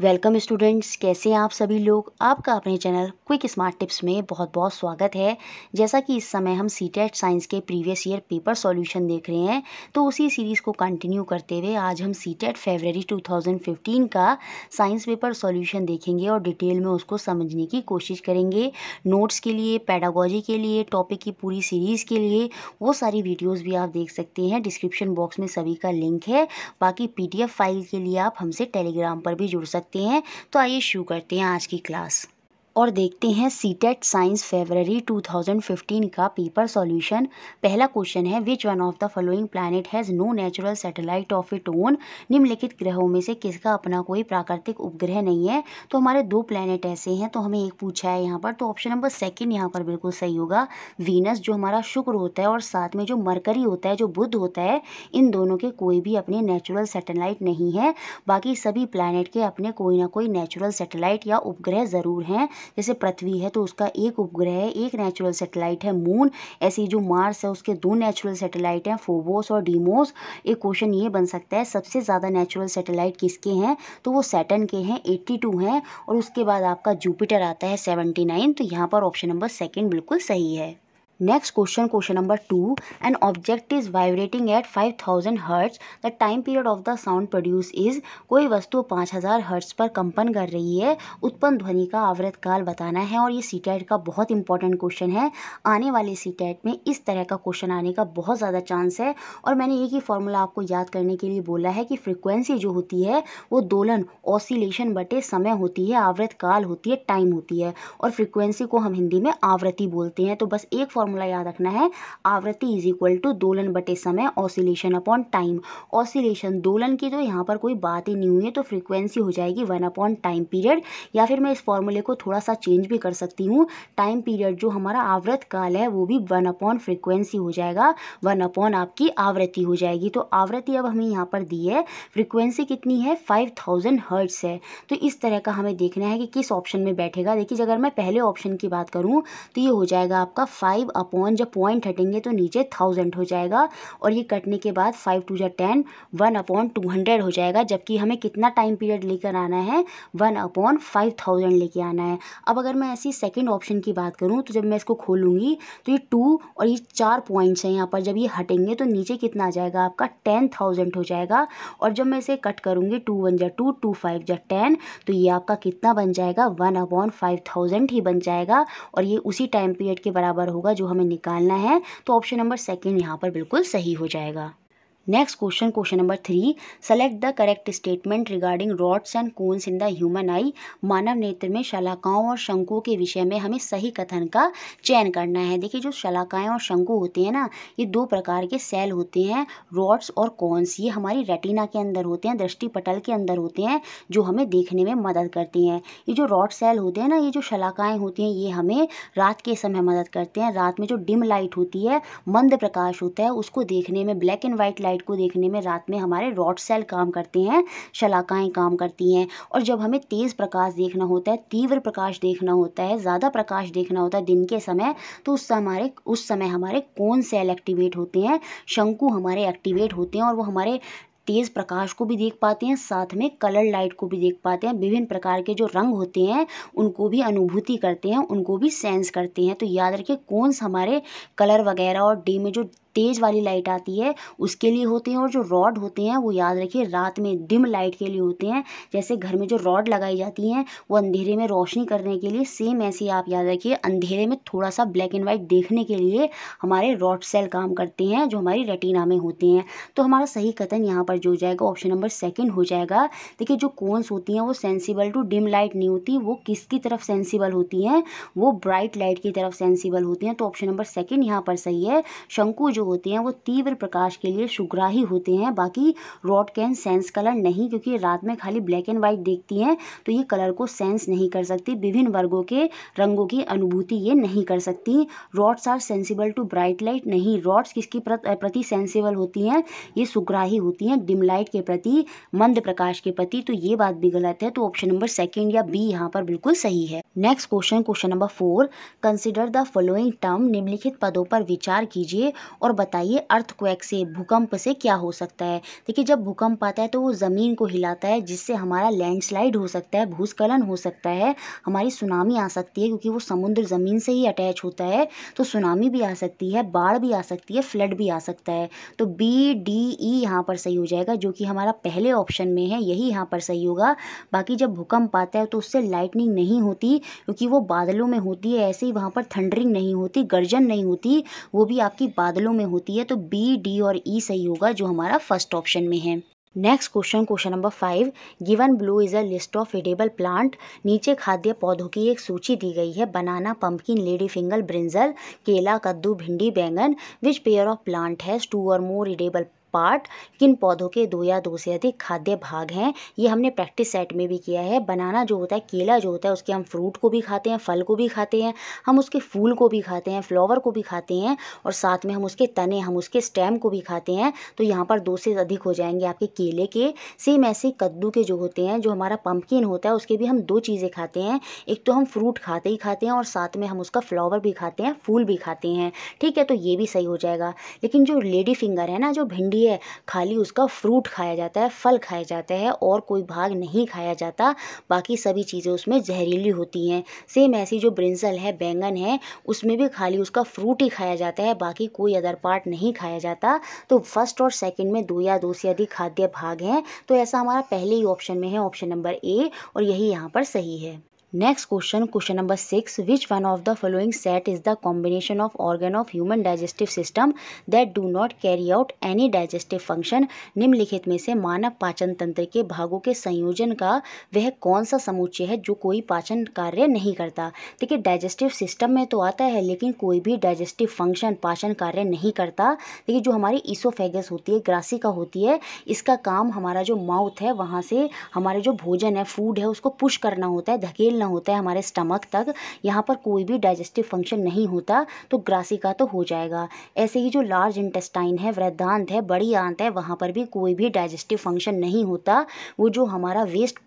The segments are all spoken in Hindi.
वेलकम स्टूडेंट्स कैसे हैं आप सभी लोग आपका अपने चैनल क्विक स्मार्ट टिप्स में बहुत बहुत स्वागत है जैसा कि इस समय हम सी टेट e साइंस के प्रीवियस ईयर पेपर सॉल्यूशन देख रहे हैं तो उसी सीरीज़ को कंटिन्यू करते हुए आज हम सी टेट फेबररी टू का साइंस पेपर सॉल्यूशन देखेंगे और डिटेल में उसको समझने की कोशिश करेंगे नोट्स के लिए पैडागोजी के लिए टॉपिक की पूरी सीरीज़ के लिए वो सारी वीडियोज़ भी आप देख सकते हैं डिस्क्रिप्शन बॉक्स में सभी का लिंक है बाकी पी फाइल के लिए आप हमसे टेलीग्राम पर भी जुड़ सकते सकते हैं तो आइए शुरू करते हैं आज की क्लास और देखते हैं सी टेट साइंस फेबररी 2015 का पेपर सॉल्यूशन पहला क्वेश्चन है which one of the following planet has no natural satellite of it own निम्नलिखित ग्रहों में से किसका अपना कोई प्राकृतिक उपग्रह नहीं है तो हमारे दो प्लानट ऐसे हैं तो हमें एक पूछा है यहाँ पर तो ऑप्शन नंबर सेकेंड यहाँ पर बिल्कुल सही होगा वीनस जो हमारा शुक्र होता है और साथ में जो मरकरी होता है जो बुद्ध होता है इन दोनों के कोई भी अपने नेचुरल सेटेलाइट नहीं है बाकी सभी प्लानट के अपने कोई ना कोई नेचुरल सेटेलाइट या उपग्रह ज़रूर हैं जैसे पृथ्वी है तो उसका एक उपग्रह है एक नेचुरल सेटेलाइट है मून ऐसे जो मार्स है उसके दो नेचुरल सेटेलाइट हैं फोबोस और डीमोस एक क्वेश्चन ये बन सकता है सबसे ज़्यादा नेचुरल सेटेलाइट किसके हैं तो वो सैटन के हैं एट्टी टू हैं और उसके बाद आपका जुपिटर आता है सेवेंटी नाइन तो यहाँ पर ऑप्शन नंबर सेकेंड बिल्कुल सही है next question question number two an object is vibrating at five thousand hertz the time period of the sound produce is कोई वस्तु पाँच हज़ार हर्ट्स पर कंपन कर रही है उत्पन्न ध्वनि का आवृत काल बताना है और ये सी का बहुत इंपॉर्टेंट क्वेश्चन है आने वाले सी में इस तरह का क्वेश्चन आने का बहुत ज़्यादा चांस है और मैंने एक ही फॉर्मूला आपको याद करने के लिए बोला है कि फ्रिक्वेंसी जो होती है वो दोलन ऑसिलेशन बटे समय होती है आवृत काल होती है टाइम होती है और फ्रिक्वेंसी को हम हिंदी में आवृत्ति बोलते हैं तो बस एक फॉर्म फॉर्मूला याद रखना है आवृत्ति इज इक्वल टू दोलन बटे समय ऑसिलेशन अपॉन टाइम ऑसिलेशन दोलन की तो यहाँ पर कोई बात ही नहीं हुई है तो फ्रीक्वेंसी हो जाएगी वन अपॉन टाइम पीरियड या फिर मैं इस फॉर्मूले को थोड़ा सा चेंज भी कर सकती हूँ टाइम पीरियड जो हमारा आवृत काल है वो भी वन अपॉन फ्रिक्वेंसी हो जाएगा वन अपॉन आपकी आवृत्ति हो जाएगी तो आवृत्ति अब हमें यहाँ पर दी है फ्रिक्वेंसी कितनी है फाइव थाउजेंड है तो इस तरह का हमें देखना है कि किस ऑप्शन में बैठेगा देखिए अगर मैं पहले ऑप्शन की बात करूँ तो ये हो जाएगा आपका फाइव अपॉन जब पॉइंट हटेंगे तो नीचे थाउजेंड हो जाएगा और ये कटने के बाद फाइव टू जै ten one upon two hundred हो जाएगा जबकि हमें कितना टाइम पीरियड लेकर आना है वन अपॉन फाइव थाउजेंड लेके आना है अब अगर मैं ऐसी सेकेंड ऑप्शन की बात करूँ तो जब मैं इसको खोलूँगी तो ये टू और ये चार पॉइंट्स हैं यहाँ पर जब ये हटेंगे तो नीचे कितना आ जाएगा आपका टेन थाउजेंड हो जाएगा और जब मैं इसे कट करूँगी टू वन जा टू टू फाइव जा टेन तो ये आपका कितना बन जाएगा वन अपॉन फाइव थाउजेंड ही बन जाएगा और ये उसी टाइम पीरियड के बराबर होगा जो हमें निकालना है तो ऑप्शन नंबर सेकेंड यहाँ पर बिल्कुल सही हो जाएगा next question question number three select the correct statement regarding rods and cones in the human eye मानव नेत्र में शलाकाओं और शंकुओं के विषय में हमें सही कथन का चयन करना है देखिए जो शलाकाएँ और शंकु होते हैं ना ये दो प्रकार के सेल होते हैं रॉड्स और कॉन्स ये हमारी रेटिना के अंदर होते हैं दृष्टि पटल के अंदर होते हैं जो हमें देखने में मदद करती हैं ये जो रॉड सेल होते हैं ना ये जो शलाकाएँ होती हैं ये हमें रात के समय मदद करते हैं रात में जो डिम लाइट होती है मंद प्रकाश होता है उसको देखने में black and white light light को देखने में रात में हमारे रॉड सेल काम करते हैं शलाकाएँ काम करती हैं और जब हमें तेज़ प्रकाश देखना होता है तीव्र प्रकाश देखना होता है ज़्यादा प्रकाश देखना होता है दिन के समय तो उस हमारे उस समय हमारे कौन सेल एक्टिवेट होते हैं शंकु हमारे एक्टिवेट होते हैं और वो हमारे तेज़ प्रकाश को भी देख पाते हैं साथ में कलर लाइट को भी देख पाते हैं विभिन्न प्रकार के जो रंग होते हैं उनको भी अनुभूति करते हैं उनको भी सेंस करते हैं तो याद रखिए कौन हमारे कलर वगैरह और डे में जो तेज़ वाली लाइट आती है उसके लिए होते हैं और जो रॉड होते हैं वो याद रखिए रात में डिम लाइट के लिए होते हैं जैसे घर में जो रॉड लगाई जाती हैं वो अंधेरे में रोशनी करने के लिए सेम ऐसे आप याद रखिए अंधेरे में थोड़ा सा ब्लैक एंड वाइट देखने के लिए हमारे रॉड सेल काम करते हैं जो हमारी रेटिना में होते हैं तो हमारा सही कथन यहाँ पर जो हो जाएगा ऑप्शन नंबर सेकेंड हो जाएगा देखिए जो कोन्स होती हैं वो सेंसिबल टू डिम लाइट नहीं होती वो किसकी तरफ सेंसिबल होती हैं वो ब्राइट लाइट की तरफ सेंसिबल होती हैं तो ऑप्शन नंबर सेकेंड यहाँ पर सही है शंकु जो जो होते हैं वो तीव्र प्रकाश के लिए शुग्राही होते हैं बाकी रॉड कैन सेंस कलर नहीं क्योंकि रात में खाली ब्लैक एंड व्हाइट देखती हैं तो ये कलर को सेंस नहीं कर सकती विभिन्न वर्गों के रंगों की अनुभूति ये नहीं कर सकती rods are sensible to bright light नहीं रॉड्स किसकी प्रति सेंसिबल होती हैं ये सुग्राही होती हैं डिम लाइट के प्रति मंद प्रकाश के प्रति तो ये बात भी गलत है तो ऑप्शन नंबर सेकेंड या बी यहाँ पर बिल्कुल सही है next question question number four consider the following term निम्नलिखित पदों पर विचार कीजिए और और बताइए अर्थक्वेक से भूकंप से क्या हो सकता है देखिए जब भूकंप आता है तो वो ज़मीन को हिलाता है जिससे हमारा लैंडस्लाइड हो सकता है भूस्खलन हो सकता है हमारी सुनामी आ सकती है क्योंकि वो समुद्र ज़मीन से ही अटैच होता है तो सुनामी भी आ सकती है बाढ़ भी आ सकती है फ्लड भी आ सकता है तो बी डी ई यहाँ पर सही हो जाएगा जो कि हमारा पहले ऑप्शन में है यही यहाँ पर सही होगा बाकी जब भूकंप आता है तो उससे लाइटनिंग नहीं होती क्योंकि वो बादलों में होती है ऐसे ही वहाँ पर थंडरिंग नहीं होती गर्जन नहीं होती वो भी आपकी बादलों में में होती है तो बी डी और ई e सही होगा जो हमारा फर्स्ट ऑप्शन में है next question question number five given below is a list of edible plant नीचे खाद्य पौधों की एक सूची दी गई है banana pumpkin lady finger brinjal केला कद्दू भिंडी बैंगन which pair of plant has two or more edible part किन पौधों के दो या दो से अधिक खाद्य भाग हैं ये हमने प्रैक्टिस सेट में भी किया है बनाना जो होता है केला जो होता है उसके हम फ्रूट को भी खाते हैं फल को भी खाते हैं हम उसके फूल को भी खाते हैं फ्लावर को भी खाते हैं और साथ में हम उसके तने हम उसके स्टेम को भी खाते हैं तो यहाँ पर दो से अधिक हो जाएंगे आपके केले के सेम ऐसे कद्दू के जो होते हैं जो हमारा पम्पकिन होता है उसके भी हम दो चीज़ें खाते हैं एक तो हम फ्रूट खाते ही खाते हैं और साथ में हम उसका फ्लावर भी खाते हैं फूल भी खाते हैं ठीक है तो ये भी सही हो जाएगा लेकिन जो लेडी फिंगर है ना जो भिंडी होती है खाली उसका फ्रूट खाया जाता है फल खाए जाते हैं और कोई भाग नहीं खाया जाता बाकी सभी चीज़ें उसमें जहरीली होती हैं सेम ऐसी जो ब्रिंसल है बैंगन है उसमें भी खाली उसका फ्रूट ही खाया जाता है बाकी कोई अदर पार्ट नहीं खाया जाता तो फर्स्ट और सेकेंड में दो या दो से अधिक खाद्य भाग हैं तो ऐसा हमारा पहले ही ऑप्शन में है ऑप्शन नंबर ए और यही यहाँ पर सही है next question question number six which one of the following set is the combination of organ of human digestive system that do not carry out any digestive function निम्नलिखित में से मानव पाचन तंत्र के भागों के संयोजन का वह कौन सा समुच्चय है जो कोई पाचन कार्य नहीं करता देखिए डाइजेस्टिव सिस्टम में तो आता है लेकिन कोई भी डाइजेस्टिव फंक्शन पाचन कार्य नहीं करता देखिए जो हमारी ईसोफेगस होती है ग्रासिका होती है इसका काम हमारा जो माउथ है वहाँ से हमारे जो भोजन है फूड है उसको पुश करना होता है धकेल ना होता है हमारे स्टमक तक यहाँ पर कोई भी डाइजेस्टिव फंक्शन नहीं होता तो ग्रासिका तो हो जाएगा ऐसे ही जो लार्ज इंटेस्टाइन है वृद्धांत है बड़ी आंत है वहाँ पर भी कोई भी डाइजेस्टिव फंक्शन नहीं होता वो जो हमारा वेस्ट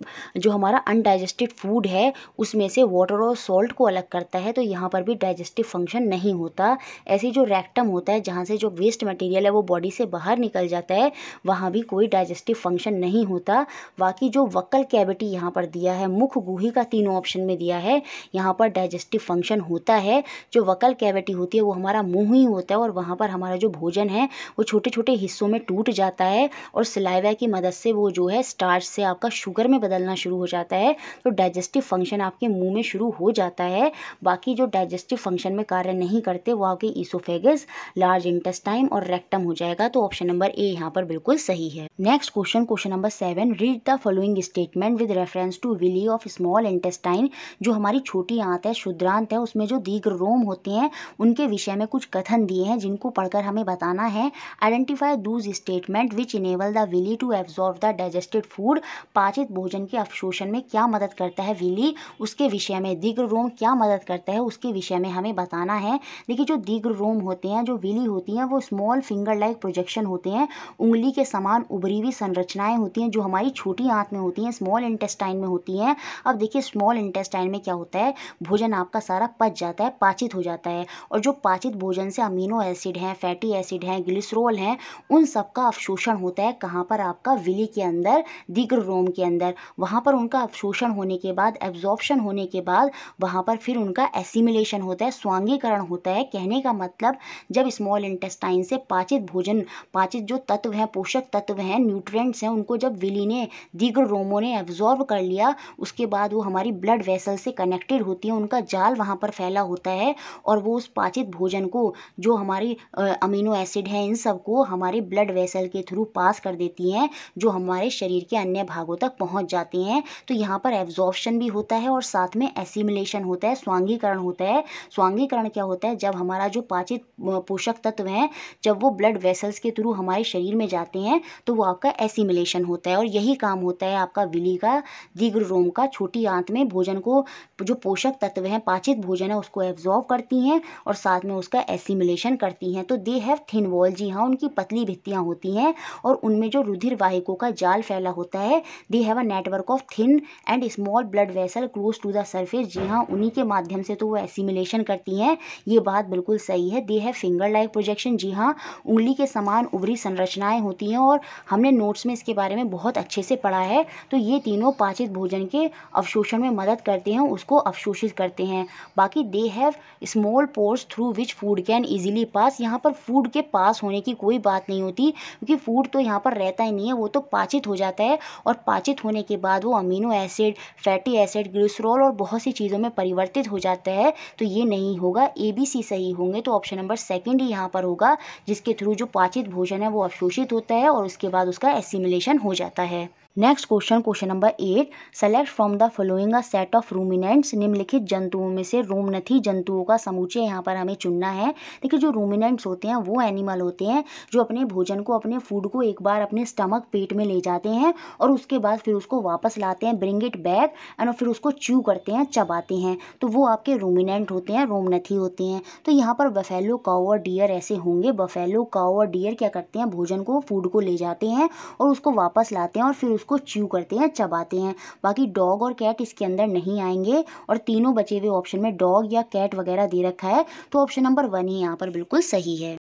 जो हमारा अनडाइजेस्टिड फूड है उसमें से वाटर और सॉल्ट को अलग करता है तो यहाँ पर भी डाइजेस्टिव फंक्शन नहीं होता ऐसे जो रैक्टम होता है जहाँ से जो वेस्ट मटेरियल है वो बॉडी से बाहर निकल जाता है वहाँ भी कोई डाइजेस्टिव फंक्शन नहीं होता बाकी जो वक्ल कैविटी यहाँ पर दिया है मुख गुही का तीनों ऑप्शन में दिया है यहाँ पर डाइजेस्टिव फंक्शन होता है जो वकल कैविटी होती है वो हमारा मुँह ही होता है और वहाँ पर हमारा जो भोजन है वो छोटे छोटे हिस्सों में टूट जाता है और सिलाईवा की मदद से वो जो है स्टार्च से आपका शुगर में बदलना शुरू हो जाता है तो डाइजेस्टिव फंक्शन आपके मुँह में शुरू हो जाता है बाकी जो डाइजेस्टिव फंक्शन में कार्य नहीं करते वो आपके ईसोफेगस लार्ज इंटेस्टाइन और रेक्टम हो जाएगा तो ऑप्शन नंबर ए यहाँ पर बिल्कुल सही है next question question number seven read the following statement with reference to villi of small intestine line जो हमारी छोटी आंत है शुद्रांत है उसमें जो दीर्घ रोम होते हैं उनके विषय में कुछ कथन दिए हैं जिनको पढ़कर हमें बताना है identify those statement which enable the villi to absorb the digested food पाचित भोजन के अवशोषण में क्या मदद करता है विली उसके विषय में दीर्घ रोम क्या मदद करता है उसके विषय में हमें बताना है देखिए जो दीर्घ रोम होते हैं जो विली होती हैं वो स्मॉल फिंगर लाइक प्रोजेक्शन होते हैं उंगली के समान उभरी हुई संरचनाएं होती हैं जो हमारी छोटी आंत में होती हैं स्मॉल इंटेस्टाइन में होती हैं अब देखिए स्मॉल इंटेस्टाइन में क्या होता है भोजन आपका सारा पच जाता है पाचित हो जाता है और जो पाचित भोजन से अमीनो एसिड हैं फैटी एसिड हैं ग्लिसरोल हैं उन सब का अवशोषण होता है कहाँ पर आपका विली के अंदर दिग्र रोम के अंदर वहाँ पर उनका अवशोषण होने के बाद एब्जॉर्प्शन होने के बाद वहाँ पर फिर उनका एसिमिलेशन होता है स्वांगीकरण होता है कहने का मतलब जब स्मॉल इंटेस्टाइन से पाचित भोजन पाचित जो तत्व हैं पोषक तत्व हैं न्यूट्रेंट्स हैं उनको जब विली ने दीग्र रोमों ने एब्जॉर्व कर लिया उसके बाद वो हमारी ब्लड ब्लड वेसल से कनेक्टेड होती हैं उनका जाल वहाँ पर फैला होता है और वो उस पाचित भोजन को जो हमारी अमीनो एसिड है इन सबको हमारे ब्लड वेसल के थ्रू पास कर देती हैं जो हमारे शरीर के अन्य भागों तक पहुँच जाते हैं तो यहाँ पर एब्जॉर्बशन भी होता है और साथ में एसिमुलेशन होता है स्वांगीकरण होता है स्वांगीकरण क्या होता है जब हमारा जो पाचित पोषक तत्व हैं जब वो ब्लड वेसल्स के थ्रू हमारे शरीर में जाते हैं तो वो आपका एसिमुलेशन होता है और यही काम होता है आपका विली का दिग्र रोम का छोटी आंत में भोजन भोजन को जो पोषक तत्व हैं पाचित भोजन है उसको एब्जॉर्व करती हैं और साथ में उसका एसिमुलेशन करती हैं तो दे हैव थिन वॉल जी हाँ उनकी पतली भित्तियाँ होती हैं और उनमें जो रुधिर वाहिकों का जाल फैला होता है they have a network of thin and small blood vessel close to the surface जी हाँ उन्हीं के माध्यम से तो वो एसिमुलेशन करती हैं ये बात बिल्कुल सही है they have finger like projection जी हाँ उंगली के समान उभरी संरचनाएं होती हैं और हमने नोट्स में इसके बारे में बहुत अच्छे से पढ़ा है तो ये तीनों पाचित भोजन के अवशोषण में मदद करते हैं उसको अवशोषित करते हैं बाकी they have small pores through which food can easily pass यहाँ पर फूड के पास होने की कोई बात नहीं होती क्योंकि फूड तो यहाँ पर रहता ही नहीं है वो तो पाचित हो जाता है और पाचित होने के बाद वो amino acid fatty acid glycerol और बहुत सी चीज़ों में परिवर्तित हो जाता है तो ये नहीं होगा ए बी सी सही होंगे तो ऑप्शन नंबर सेकेंड ही यहाँ पर होगा जिसके थ्रू जो पाचित भोजन है वो अवशोषित होता है और उसके बाद उसका एसिमिलेशन हो जाता है next question question number eight select from the following a set of ruminants निम्नलिखित जंतुओं में से रोमनथी जंतुओं का समूचे यहाँ पर हमें चुनना है देखिए जो रूमिनेंट्स होते हैं वो एनिमल होते हैं जो अपने भोजन को अपने फूड को एक बार अपने स्टमक पेट में ले जाते हैं और उसके बाद फिर उसको वापस लाते हैं ब्रिंग इट बैक एंड फिर उसको च्यू करते हैं चबाते हैं तो वो आपके रूमिनेंट होते हैं रोमनथी होते हैं तो यहाँ पर बफेलो काओ और डियर ऐसे होंगे बफेलो काओ और डियर क्या करते हैं भोजन को फूड को ले जाते हैं और उसको वापस लाते हैं और फिर उसको च्यू करते हैं चबाते हैं बाकी डॉग और कैट इसके अंदर नहीं आएंगे और तीनों बचे हुए ऑप्शन में डॉग या कैट वगैरह दे रखा है तो ऑप्शन नंबर वन ही यहाँ पर बिल्कुल सही है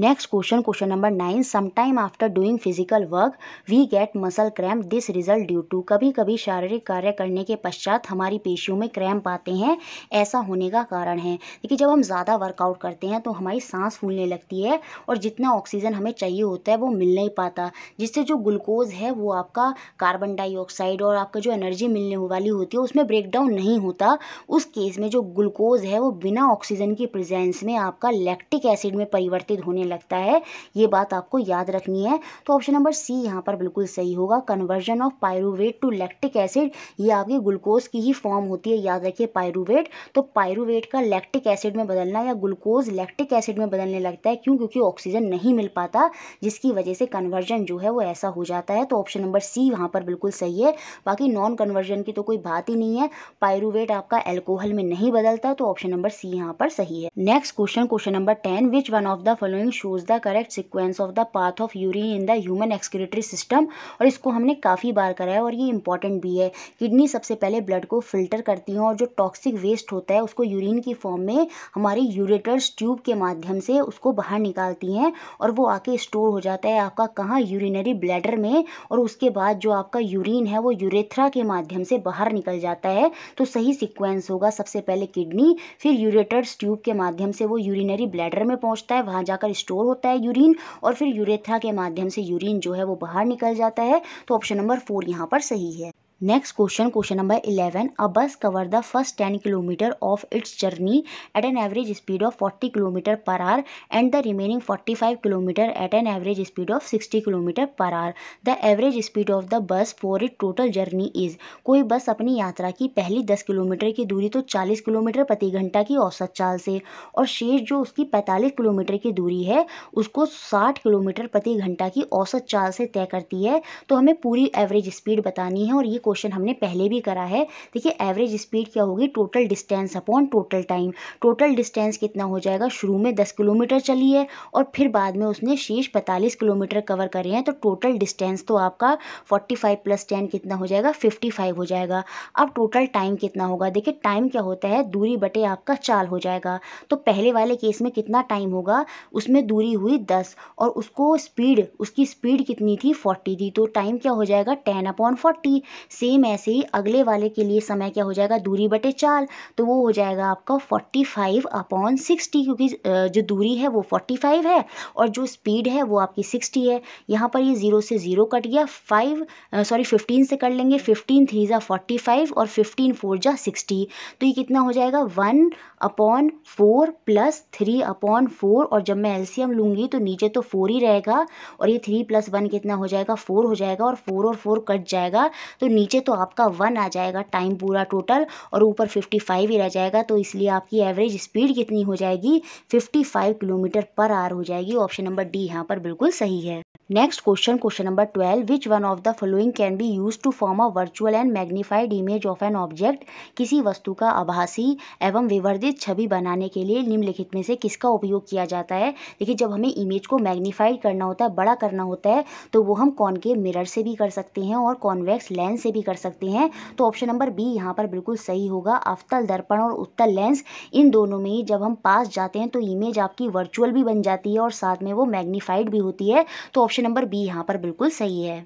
next question question number nine sometime after doing physical work we get muscle cramp this result due to कभी कभी शारीरिक कार्य करने के पश्चात हमारी पेशियों में क्रैम्प आते हैं ऐसा होने का कारण है देखिए जब हम ज़्यादा वर्कआउट करते हैं तो हमारी सांस फूलने लगती है और जितना ऑक्सीजन हमें चाहिए होता है वो मिल नहीं पाता जिससे जो ग्लूकोज है वो आपका कार्बन डाइऑक्साइड और आपका जो एनर्जी मिलने वाली होती है उसमें ब्रेकडाउन नहीं होता उस केस में जो ग्लूकोज है वो बिना ऑक्सीजन की प्रेजेंस में आपका लैक्टिक एसिड में परिवर्तित होने करने लगता है ये बात आपको याद रखनी है तो ऑप्शन नंबर सी यहाँ पर बिल्कुल सही होगा conversion of pyruvate to lactic acid ये आपकी ग्लूकोज की ही फॉर्म होती है याद रखिए पायरुवेट तो पायरुवेट का लैक्टिक एसिड में बदलना या ग्लूकोज लैक्टिक एसिड में बदलने लगता है क्यों क्योंकि ऑक्सीजन नहीं मिल पाता जिसकी वजह से कन्वर्जन जो है वो ऐसा हो जाता है तो ऑप्शन नंबर सी वहाँ पर बिल्कुल सही है बाकी नॉन कन्वर्जन की तो कोई बात ही नहीं है पायरुवेट आपका एल्कोहल में नहीं बदलता तो ऑप्शन नंबर सी यहाँ पर सही है next question question number ten which one of the following shows the correct sequence of the path of urine in the human excretory system और इसको हमने काफ़ी बार करा है और ये इंपॉर्टेंट भी है किडनी सबसे पहले ब्लड को फिल्टर करती हैं और जो टॉक्सिक वेस्ट होता है उसको यूरिन की फॉर्म में हमारी यूरेटर्स ट्यूब के माध्यम से उसको बाहर निकालती हैं और वो आके स्टोर हो जाता है आपका कहाँ यूरिनरी ब्लैडर में और उसके बाद जो आपका यूरिन है वो यूरेथ्रा के माध्यम से बाहर निकल जाता है तो सही सिक्वेंस होगा सबसे पहले किडनी फिर यूरेटर्स ट्यूब के माध्यम से वो यूरिनरी ब्लैडर में पहुँचता है वहाँ जाकर स्टोर होता है यूरिन और फिर यूरेथ्रा के माध्यम से यूरिन जो है वो बाहर निकल जाता है तो ऑप्शन नंबर फोर यहाँ पर सही है next question question number eleven a bus cover the first ten kilometre of its journey at an average speed of forty kilometre per hour and the remaining forty five kilometre at an average speed of sixty kilometre per hour the average speed of the bus for it total journey is कोई बस अपनी यात्रा की पहली दस किलोमीटर की दूरी तो चालीस किलोमीटर प्रति घंटा की औसत चाल से और शेष जो उसकी पैंतालीस किलोमीटर की दूरी है उसको साठ किलोमीटर प्रति घंटा की औसत चाल से तय करती है तो हमें पूरी एवरेज स्पीड बतानी है और ये क्वेश्चन हमने पहले भी करा है देखिए एवरेज स्पीड क्या होगी total distance upon total time total distance कितना हो जाएगा शुरू में दस किलोमीटर चली है और फिर बाद में उसने शेष पैंतालीस किलोमीटर कवर करे हैं तो टोटल डिस्टेंस तो आपका फोर्टी फाइव प्लस टेन कितना हो जाएगा फिफ्टी फाइव हो जाएगा अब टोटल टाइम कितना होगा देखिए टाइम क्या होता है दूरी बटे आपका चाल हो जाएगा तो पहले वाले केस में कितना टाइम होगा उसमें दूरी हुई दस और उसको स्पीड उसकी स्पीड कितनी थी फोर्टी थी तो टाइम क्या हो जाएगा टेन अपॉन फोर्टी सेम ऐसे ही अगले वाले के लिए समय क्या हो जाएगा दूरी बटे चार तो वो हो जाएगा आपका फोर्टी फाइव अपॉन सिक्सटी क्योंकि जो दूरी है वो फोर्टी फाइव है और जो स्पीड है वो आपकी सिक्सटी है यहाँ पर ये ज़ीरो से ज़ीरो कट गया फाइव सॉरी फिफ्टीन से कर लेंगे फिफ्टीन थ्री ज़ा फोर्टी फाइव और फिफ्टीन फोर ज़ा सिक्सटी तो ये कितना हो जाएगा one upon four plus three upon four और जब मैं एलसीएम लूँगी तो नीचे तो फोर ही रहेगा और ये थ्री प्लस वन कितना हो जाएगा फोर हो जाएगा और फोर और फोर कट जाएगा तो नीचे तो आपका वन आ जाएगा टाइम पूरा टोटल और ऊपर फिफ्टी फाइव ही रह जाएगा तो इसलिए आपकी एवरेज स्पीड कितनी हो जाएगी fifty five kilometre per hour हो जाएगी ऑप्शन नंबर डी यहाँ पर बिल्कुल सही है next question question number twelve which one of the following can be use to form a virtual and magnified image of an object किसी वस्तु का आभासी एवं विवर्धित छवि बनाने के लिए निम्नलिखित में से किसका उपयोग किया जाता है देखिए जब हमें इमेज को मैग्नीफाइड करना होता है बड़ा करना होता है तो वो हम कौन के मिरर से भी कर सकते हैं और कॉन्वेक्स लेंस से भी कर सकते हैं तो ऑप्शन नंबर बी यहाँ पर बिल्कुल सही होगा अवतल दर्पण और उत्तल लेंस इन दोनों में जब हम पास जाते हैं तो इमेज आपकी वर्चुअल भी बन जाती है और साथ में वो मैग्नीफाइड भी होती है तो ऑप्शन नंबर बी यहाँ पर बिल्कुल सही है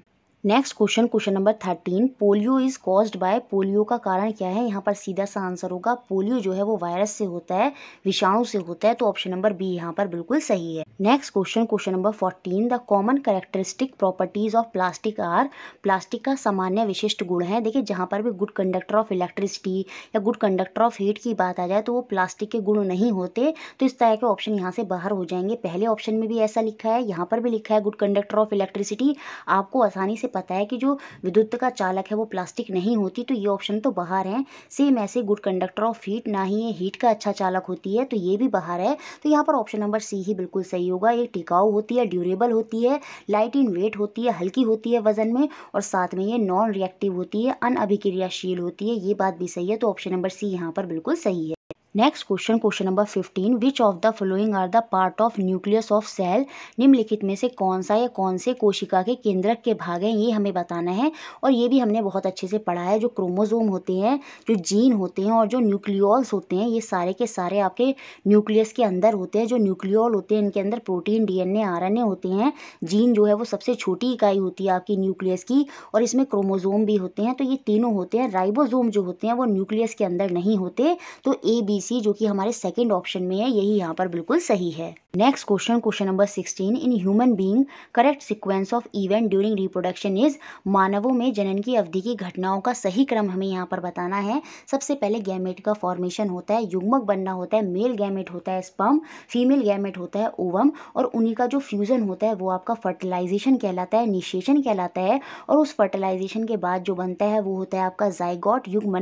next question question number thirteen polio is caused by polio का कारण क्या है यहाँ पर सीधा सा आंसर होगा पोलियो जो है वो वायरस से होता है विषाणु से होता है तो ऑप्शन नंबर बी यहाँ पर बिल्कुल सही है next question question number fourteen the common characteristic properties of plastic are plastic का सामान्य विशिष्ट गुण है देखिए जहाँ पर भी गुड कंडक्टर ऑफ इलेक्ट्रिसिटी या गुड कंडक्टर ऑफ हीट की बात आ जाए तो वो प्लास्टिक के गुण नहीं होते तो इस तरह के ऑप्शन यहाँ से बाहर हो जाएंगे पहले ऑप्शन में भी ऐसा लिखा है यहाँ पर भी लिखा है गुड कंडक्टर ऑफ इलेक्ट्रिसिटी आपको आसानी से पता है कि जो विद्युत का चालक है वो प्लास्टिक नहीं होती तो ये ऑप्शन तो बाहर है सेम ऐसे गुड कंडक्टर ऑफ हीट ना ही ये हीट का अच्छा चालक होती है तो ये भी बाहर है तो यहाँ पर ऑप्शन नंबर सी ही बिल्कुल सही होगा ये टिकाऊ होती है ड्यूरेबल होती है लाइट इन वेट होती है हल्की होती है वजन में और साथ में ये नॉन रिएक्टिव होती है अन होती है ये बात भी सही है तो ऑप्शन नंबर सी यहाँ पर बिल्कुल सही है next question question number fifteen which of the following are the part of nucleus of cell निम्नलिखित में से कौन सा या कौन से कोशिका के केंद्रक के भाग हैं ये हमें बताना है और ये भी हमने बहुत अच्छे से पढ़ा है जो क्रोमोजोम होते हैं जो जीन होते हैं और जो न्यूक्लियोल्स होते हैं ये सारे के सारे आपके न्यूक्लियस के अंदर होते हैं जो न्यूक्लियोल होते हैं इनके अंदर प्रोटीन डी एन होते हैं जीन जो है वो सबसे छोटी इकाई होती है आपकी न्यूक्लियस की और इसमें क्रोमोजोम भी होते हैं तो ये तीनों होते हैं राइबोजोम जो होते हैं वो न्यूक्लियस के अंदर नहीं होते तो ए बी बी सी जो कि हमारे सेकंड ऑप्शन में है यही यहाँ पर बिल्कुल सही है next question question number sixteen in human being correct sequence of event during reproduction is मानवों में जनन की अवधि की घटनाओं का सही क्रम हमें यहाँ पर बताना है सबसे पहले गैमेट का फॉर्मेशन होता है युग्मक बनना होता है मेल गैमेट होता है स्पम फीमेल गैमेट होता है ओवम और उन्हीं का जो फ्यूज़न होता है वो आपका फर्टिलाइजेशन कहलाता है निशेषण कहलाता है और उस फर्टिलाइजेशन के बाद जो बनता है वो होता है आपका जाइगॉट युग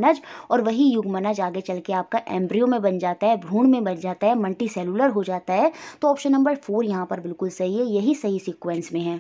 और वही युग आगे चल के आपका एम्ब्रियो न्यूक्लियो में बन जाता है भ्रूण में बन जाता है मल्टी सेलुलर हो जाता है तो ऑप्शन नंबर फोर यहाँ पर बिल्कुल सही है यही सही सिक्वेंस में है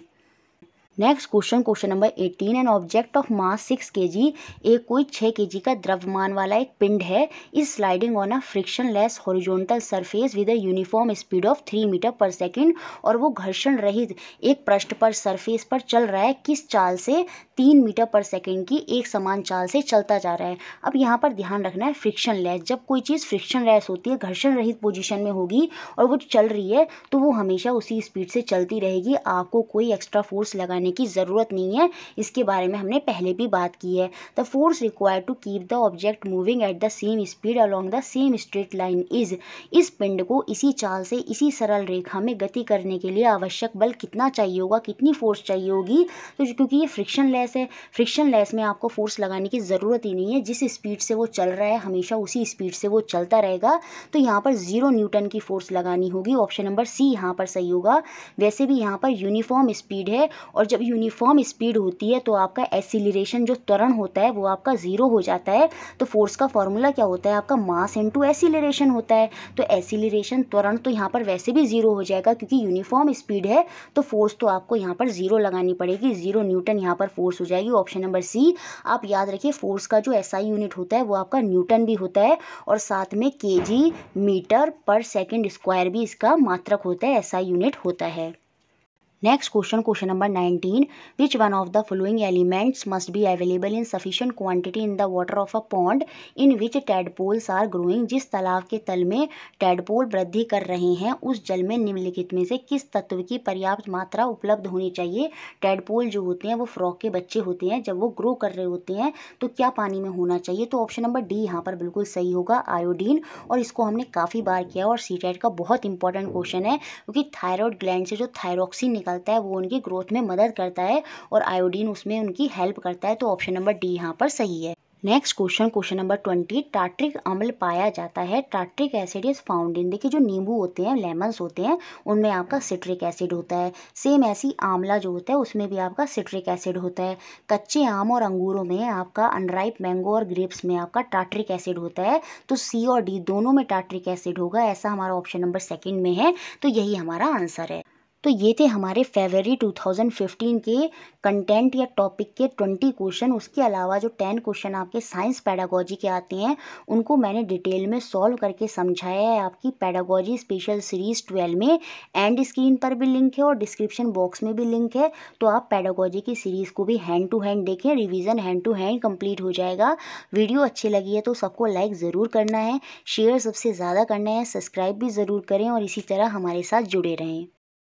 next question question number eighteen an object of mass six K G एक कोई छः के जी का द्रव्यमान वाला एक पिंड है इस sliding on a frictionless horizontal surface with a uniform speed of three metre per second और वो घर्षण रहित एक पृष्ठ पर सरफेस पर चल रहा है किस चाल से तीन मीटर पर सेकेंड की एक समान चाल से चलता जा रहा है अब यहाँ पर ध्यान रखना है फ्रिक्शन लेस जब कोई चीज़ फ्रिक्शन लेस होती है घर्षण रहित पोजिशन में होगी और वो चल रही है तो वो हमेशा उसी स्पीड से चलती रहेगी आपको कोई एक्स्ट्रा फोर्स लगाने करने की ज़रूरत नहीं है इसके बारे में हमने पहले भी बात की है the force require to keep the object moving at the same speed along the same straight line is इस पिंड को इसी चाल से इसी सरल रेखा में गति करने के लिए आवश्यक बल कितना चाहिए होगा कितनी फोर्स चाहिए होगी तो क्योंकि ये फ्रिक्शन लेस है फ्रिक्शन लेस में आपको फोर्स लगाने की ज़रूरत ही नहीं है जिस स्पीड से वो चल रहा है हमेशा उसी स्पीड से वो चलता रहेगा तो यहाँ पर ज़ीरो न्यूटन की फोर्स लगानी होगी ऑप्शन नंबर सी यहाँ पर सही होगा वैसे भी यहाँ पर यूनिफॉर्म स्पीड है और जब जब यूनिफॉर्म स्पीड होती है तो आपका एसिलेशन जो त्वरण होता है वो आपका ज़ीरो हो जाता है तो फोर्स का फॉर्मूला क्या होता है आपका मास इंटू एसिलेशन होता है तो एसिलेशन त्वरण तो यहाँ पर वैसे भी ज़ीरो हो जाएगा क्योंकि यूनिफॉर्म स्पीड है तो फोर्स तो आपको यहाँ पर ज़ीरो लगानी पड़ेगी ज़ीरो न्यूटन यहाँ पर फोर्स हो जाएगी ऑप्शन नंबर सी आप याद रखिए फोर्स का जो एस यूनिट होता है वो आपका न्यूटन भी होता है और साथ में के मीटर पर सेकेंड स्क्वायर भी इसका मात्रक होता है ऐसा यूनिट होता है next question question number nineteen which one of the following elements must be available in sufficient quantity in the water of a pond in which tadpoles are growing जिस तालाब के तल में टेडपोल वृद्धि कर रहे हैं उस जल में निम्नलिखित में से किस तत्व की पर्याप्त मात्रा उपलब्ध होनी चाहिए टेडपोल जो होते हैं वो फ्रॉक के बच्चे होते हैं जब वो ग्रो कर रहे होते हैं तो क्या पानी में होना चाहिए तो ऑप्शन नंबर डी यहाँ पर बिल्कुल सही होगा आयोडीन और इसको हमने काफ़ी बार किया और सी का बहुत इंपॉर्टेंट क्वेश्चन है क्योंकि थायरॉयड ग्लैंड से जो थायरोक्सिन निकलता है वो उनकी ग्रोथ में मदद करता है और आयोडीन उसमें उनकी हेल्प करता है तो ऑप्शन नंबर डी यहाँ पर सही है next question question number twenty tartaric अम्ल पाया जाता है tartaric acid is found in देखिए जो नींबू होते हैं लेमन्स होते हैं उनमें आपका सिट्रिक एसिड होता है सेम ऐसी आंवला जो होता है उसमें भी आपका सिट्रिक एसिड होता है कच्चे आम और अंगूरों में आपका अनराइप मैंगो और ग्रेप्स में आपका टाट्रिक एसिड होता है तो सी और डी दोनों में टाट्रिक एसिड होगा ऐसा हमारा ऑप्शन नंबर सेकेंड में है तो यही हमारा आंसर है तो ये थे हमारे फेवरी 2015 के कंटेंट या टॉपिक के 20 क्वेश्चन उसके अलावा जो 10 क्वेश्चन आपके साइंस पैडागोजी के आते हैं उनको मैंने डिटेल में सॉल्व करके समझाया है आपकी पैडागोजी स्पेशल सीरीज़ ट्वेल्व में एंड स्क्रीन पर भी लिंक है और डिस्क्रिप्शन बॉक्स में भी लिंक है तो आप पैडागोजी की सीरीज़ को भी हैंड टू हैंड देखें revision hand to hand complete हो जाएगा वीडियो अच्छी लगी है तो सबको लाइक ज़रूर करना है शेयर सबसे ज़्यादा करना है सब्सक्राइब भी ज़रूर करें और इसी तरह हमारे साथ जुड़े रहें